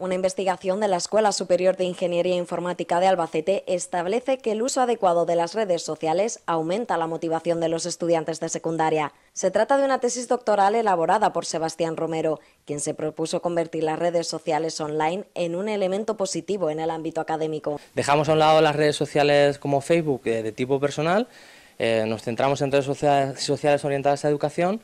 Una investigación de la Escuela Superior de Ingeniería Informática de Albacete establece que el uso adecuado de las redes sociales aumenta la motivación de los estudiantes de secundaria. Se trata de una tesis doctoral elaborada por Sebastián Romero, quien se propuso convertir las redes sociales online en un elemento positivo en el ámbito académico. Dejamos a un lado las redes sociales como Facebook eh, de tipo personal, eh, nos centramos en redes sociales, sociales orientadas a educación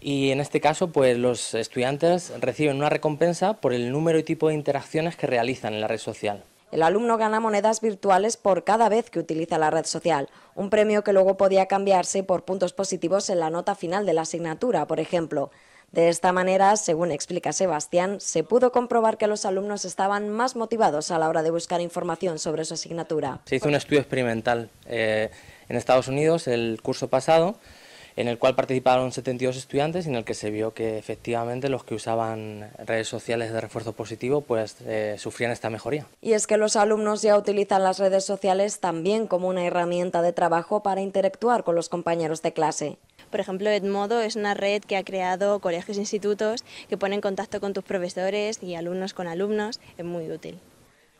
y en este caso pues los estudiantes reciben una recompensa por el número y tipo de interacciones que realizan en la red social. El alumno gana monedas virtuales por cada vez que utiliza la red social, un premio que luego podía cambiarse por puntos positivos en la nota final de la asignatura, por ejemplo. De esta manera, según explica Sebastián, se pudo comprobar que los alumnos estaban más motivados a la hora de buscar información sobre su asignatura. Se hizo un estudio experimental eh, en Estados Unidos el curso pasado en el cual participaron 72 estudiantes y en el que se vio que efectivamente los que usaban redes sociales de refuerzo positivo pues eh, sufrían esta mejoría. Y es que los alumnos ya utilizan las redes sociales también como una herramienta de trabajo para interactuar con los compañeros de clase. Por ejemplo, Edmodo es una red que ha creado colegios e institutos que ponen en contacto con tus profesores y alumnos con alumnos. Es muy útil.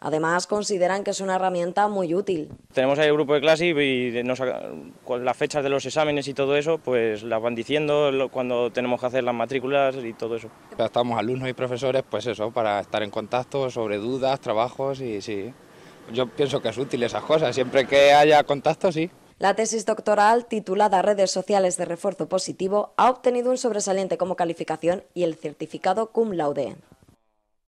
Además, consideran que es una herramienta muy útil. Tenemos ahí el grupo de clase y las fechas de los exámenes y todo eso, pues las van diciendo cuando tenemos que hacer las matrículas y todo eso. Estamos alumnos y profesores, pues eso, para estar en contacto sobre dudas, trabajos y sí. Yo pienso que es útil esas cosas, siempre que haya contacto, sí. La tesis doctoral, titulada Redes sociales de refuerzo positivo, ha obtenido un sobresaliente como calificación y el certificado cum laude.